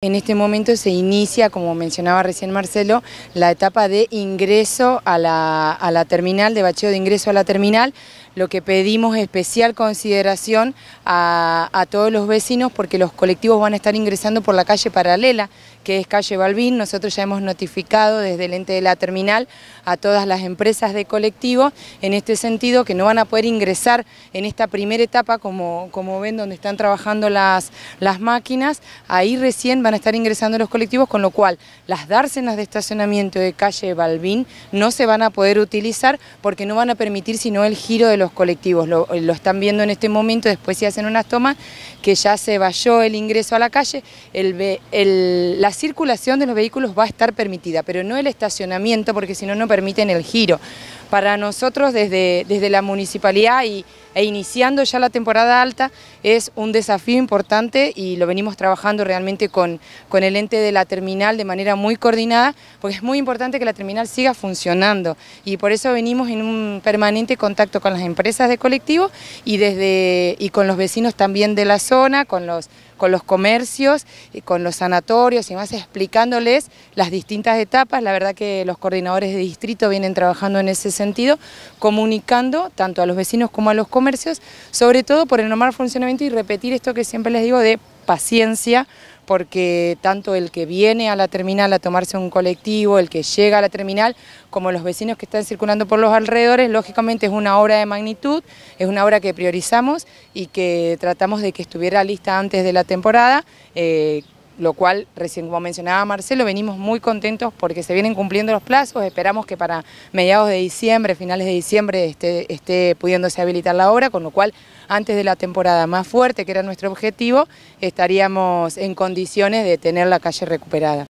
En este momento se inicia, como mencionaba recién Marcelo, la etapa de ingreso a la, terminal, de bacheo de ingreso a la terminal, lo que pedimos especial consideración a, todos los vecinos porque los colectivos van a estar ingresando por la calle paralela, que es calle Balbín, nosotros ya hemos notificado desde el ente de la terminal a todas las empresas de colectivo, en este sentido que no van a poder ingresar en esta primera etapa, como, ven donde están trabajando las, las máquinas, ahí recién van van a estar ingresando los colectivos, con lo cual las dársenas de estacionamiento de calle Balbín no se van a poder utilizar porque no van a permitir sino el giro de los colectivos. Lo, eh, están viendo en este momento, después si hacen unas tomas, que ya se vayó el ingreso a la calle, la circulación de los vehículos va a estar permitida, pero no el estacionamiento porque si no, no permiten el giro. Para nosotros desde, desde la municipalidad y, e iniciando ya la temporada alta es un desafío importante y lo venimos trabajando realmente con con, el ente de la terminal de manera muy coordinada, porque es muy importante que la terminal siga funcionando y por eso venimos en un permanente contacto con las empresas de colectivo y, desde, y con los vecinos también de la zona, con los con los comercios, con los sanatorios y más, explicándoles las distintas etapas. La verdad que los coordinadores de distrito vienen trabajando en ese sentido, comunicando tanto a los vecinos como a los comercios, sobre todo por el normal funcionamiento y repetir esto que siempre les digo de paciencia, porque tanto el que viene a la terminal a tomarse un colectivo, el que llega a la terminal, como los vecinos que están circulando por los alrededores, lógicamente es una obra de magnitud, es una obra que priorizamos y que tratamos de que estuviera lista antes de la temporada, eh, lo cual recién como mencionaba Marcelo, venimos muy contentos porque se vienen cumpliendo los plazos, esperamos que para mediados de diciembre, finales de diciembre, esté, esté pudiéndose habilitar la obra, con lo cual antes de la temporada más fuerte, que era nuestro objetivo, estaríamos en condiciones de tener la calle recuperada.